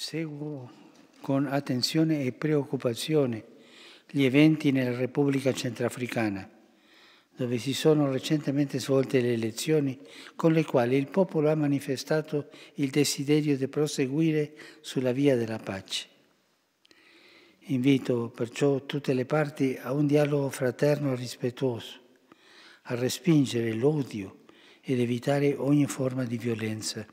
Seguo con attenzione e preoccupazione gli eventi nella Repubblica Centrafricana, dove si sono recentemente svolte le elezioni con le quali il popolo ha manifestato il desiderio di proseguire sulla via della pace. Invito perciò tutte le parti a un dialogo fraterno e rispettoso, a respingere l'odio ed evitare ogni forma di violenza.